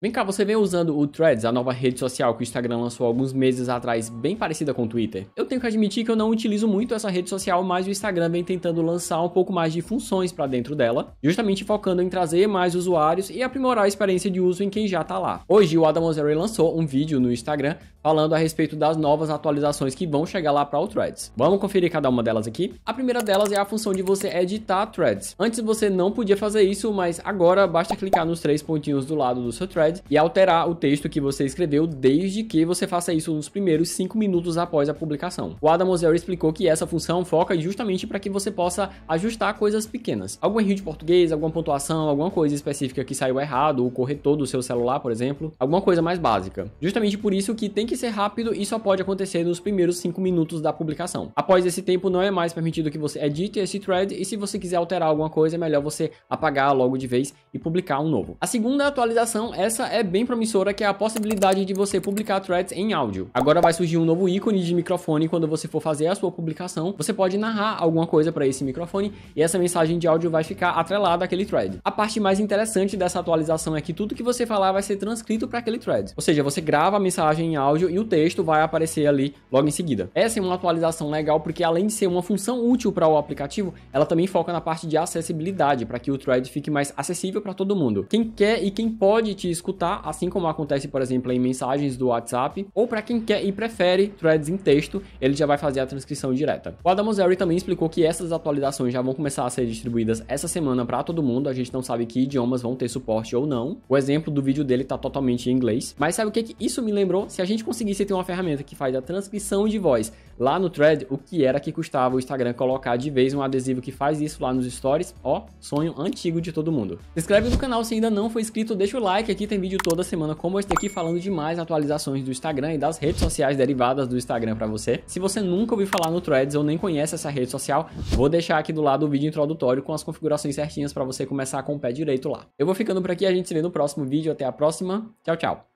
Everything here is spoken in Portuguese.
Vem cá, você vem usando o Threads, a nova rede social que o Instagram lançou alguns meses atrás, bem parecida com o Twitter? Eu tenho que admitir que eu não utilizo muito essa rede social, mas o Instagram vem tentando lançar um pouco mais de funções para dentro dela, justamente focando em trazer mais usuários e aprimorar a experiência de uso em quem já está lá. Hoje, o Adam Mosseri lançou um vídeo no Instagram falando a respeito das novas atualizações que vão chegar lá para o Threads. Vamos conferir cada uma delas aqui? A primeira delas é a função de você editar Threads. Antes você não podia fazer isso, mas agora basta clicar nos três pontinhos do lado do seu Thread e alterar o texto que você escreveu desde que você faça isso nos primeiros cinco minutos após a publicação. O Adam Moselli explicou que essa função foca justamente para que você possa ajustar coisas pequenas. Algum erro de português, alguma pontuação, alguma coisa específica que saiu errado, o corretor do seu celular, por exemplo, alguma coisa mais básica. Justamente por isso que tem que ser rápido e só pode acontecer nos primeiros 5 minutos da publicação. Após esse tempo, não é mais permitido que você edite esse thread e se você quiser alterar alguma coisa, é melhor você apagar logo de vez e publicar um novo. A segunda atualização, essa é bem promissora, que é a possibilidade de você publicar threads em áudio. Agora vai surgir um novo ícone de microfone quando você for fazer a sua publicação. Você pode narrar alguma coisa para esse microfone e essa mensagem de áudio vai ficar atrelada àquele thread. A parte mais interessante dessa atualização é que tudo que você falar vai ser transcrito para aquele thread. Ou seja, você grava a mensagem em áudio áudio e o texto vai aparecer ali logo em seguida. Essa é uma atualização legal porque além de ser uma função útil para o aplicativo, ela também foca na parte de acessibilidade para que o thread fique mais acessível para todo mundo. Quem quer e quem pode te escutar, assim como acontece, por exemplo, em mensagens do WhatsApp, ou para quem quer e prefere threads em texto, ele já vai fazer a transcrição direta. O Adam Mosseri também explicou que essas atualizações já vão começar a ser distribuídas essa semana para todo mundo. A gente não sabe que idiomas vão ter suporte ou não. O exemplo do vídeo dele está totalmente em inglês. Mas sabe o que, que isso me lembrou? Se a gente Conseguisse ter uma ferramenta que faz a transcrição de voz lá no thread, o que era que custava o Instagram colocar de vez um adesivo que faz isso lá nos stories? Ó, sonho antigo de todo mundo. Se inscreve no canal se ainda não foi inscrito, deixa o like aqui, tem vídeo toda semana como este aqui falando de mais atualizações do Instagram e das redes sociais derivadas do Instagram para você. Se você nunca ouviu falar no Threads ou nem conhece essa rede social, vou deixar aqui do lado o vídeo introdutório com as configurações certinhas para você começar com o pé direito lá. Eu vou ficando por aqui, a gente se vê no próximo vídeo, até a próxima. Tchau, tchau.